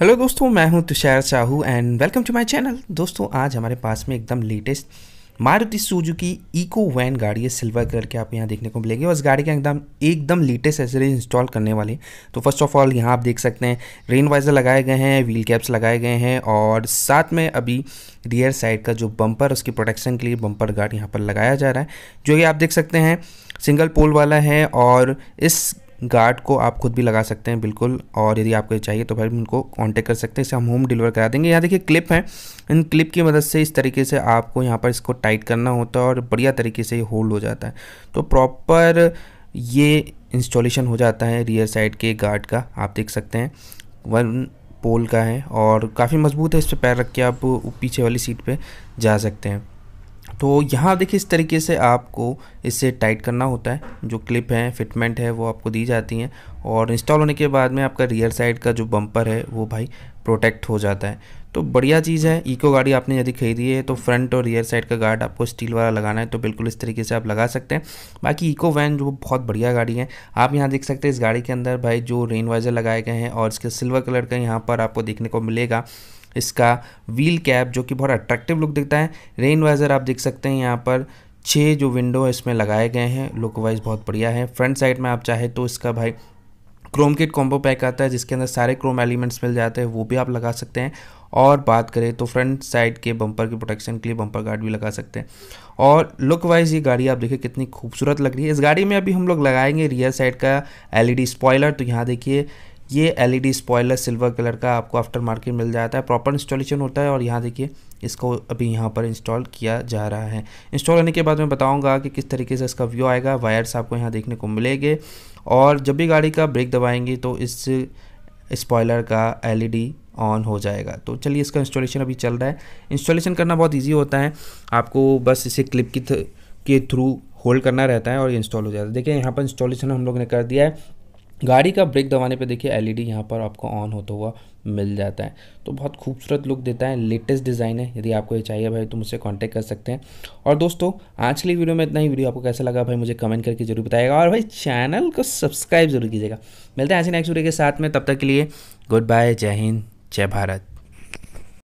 hello दोस्तों मैं हूं Tushar Sahu and welcome to my channel दोस्तों आज हमारे पास में एकदम latest Maruti Suzuki Eeco van गाड़ी है सिल्वर कलर के आप यहाँ देखने को मिलेगी और इस गाड़ी का एकदम एकदम लेटेस्ट एसेसरीज इंस्टॉल करने वाले तो फर्स्ट ऑफ ऑल यहाँ आप देख सकते हैं रेन वाइजर लगाए गए हैं व्हील कैप्स लगाए गए हैं और साथ में अभी रियर साइड का जो बम्पर उसकी प्रोटेक्शन के लिए बम्पर गार्ड यहाँ पर लगाया जा रहा है जो कि आप देख सकते हैं सिंगल पोल वाला है और इस गार्ड को आप खुद भी लगा सकते हैं बिल्कुल और यदि आपको चाहिए तो भाई उनको कॉन्टेक्ट कर सकते हैं इसे हम होम डिलीवर करा देंगे यहाँ देखिए क्लिप है इन क्लिप की मदद से इस तरीके से आपको यहाँ पर इसको टाइट करना होता है और बढ़िया तरीके से ये होल्ड हो जाता है तो प्रॉपर ये इंस्टॉलेशन हो जाता है रियर साइड के गार्ड का आप देख सकते हैं वन पोल का है और काफ़ी मजबूत है इस पर पैर रख के आप पीछे वाली सीट पे जा सकते हैं तो यहाँ देखिए इस तरीके से आपको इसे टाइट करना होता है जो क्लिप है फिटमेंट है वो आपको दी जाती हैं और इंस्टॉल होने के बाद में आपका रियर साइड का जो बम्पर है वो भाई प्रोटेक्ट हो जाता है तो बढ़िया चीज़ है इको गाड़ी आपने यदि खरीदी है तो फ्रंट और रियर साइड का गार्ड आपको स्टील वाला लगाना है तो बिल्कुल इस तरीके से आप लगा सकते हैं बाकी इको वैन जो बहुत बढ़िया गाड़ी है आप यहाँ देख सकते हैं इस गाड़ी के अंदर भाई जो रेन वाइजर लगाए गए हैं और इसके सिल्वर कलर का यहाँ पर आपको देखने को मिलेगा इसका व्हील कैप जो कि बहुत अट्रैक्टिव लुक दिखता है रेन वाइजर आप देख सकते हैं यहाँ पर छः जो विंडो इसमें लगाए गए हैं लुक वाइज बहुत बढ़िया है फ्रंट साइड में आप चाहे तो इसका भाई क्रोम किट कॉम्बो पैक आता है जिसके अंदर सारे क्रोम एलिमेंट्स मिल जाते हैं वो भी आप लगा सकते हैं और बात करें तो फ्रंट साइड के बम्पर की प्रोटेक्शन के लिए बम्पर गार्ड भी लगा सकते हैं और लुक वाइज ये गाड़ी आप देखिए कितनी खूबसूरत लग रही है इस गाड़ी में अभी हम लोग लगाएंगे रियर साइड का एलईडी स्पॉयलर e तो यहाँ देखिए ये एलईडी स्पॉयलर सिल्वर कलर का आपको आफ्टर मार्केट मिल जाता है प्रॉपर इंस्टॉलेशन होता है और यहाँ देखिए इसको अभी यहाँ पर इंस्टॉल किया जा रहा है इंस्टॉल होने के बाद मैं बताऊँगा कि किस तरीके से इसका व्यू आएगा वायर्स आपको यहाँ देखने को मिलेंगे और जब भी गाड़ी का ब्रेक दबाएंगे तो इस स्पॉयलर का डी ऑन e हो जाएगा तो चलिए इसका इंस्टॉलेशन अभी चल रहा है इंस्टॉलेशन करना बहुत ईजी होता है आपको बस इसे क्लिप के थ्रू होल्ड करना रहता है और ये इंस्टॉल हो जाता है देखिए यहाँ पर इंस्टॉलेशन हम लोग ने कर दिया है गाड़ी का ब्रेक दबाने पे देखिए एलईडी ई e यहाँ पर आपको ऑन होता हुआ मिल जाता है तो बहुत खूबसूरत लुक देता है लेटेस्ट डिज़ाइन है यदि आपको ये चाहिए भाई तो मुझसे कांटेक्ट कर सकते हैं और दोस्तों आज के लिए वीडियो में इतना ही वीडियो आपको कैसा लगा भाई मुझे कमेंट करके जरूर बताएगा और भाई चैनल को सब्सक्राइब जरूर कीजिएगा मिलते हैं ऐसे नेक्स्ट वीडियो के साथ में तब तक के लिए गुड बाय जय हिंद जय भारत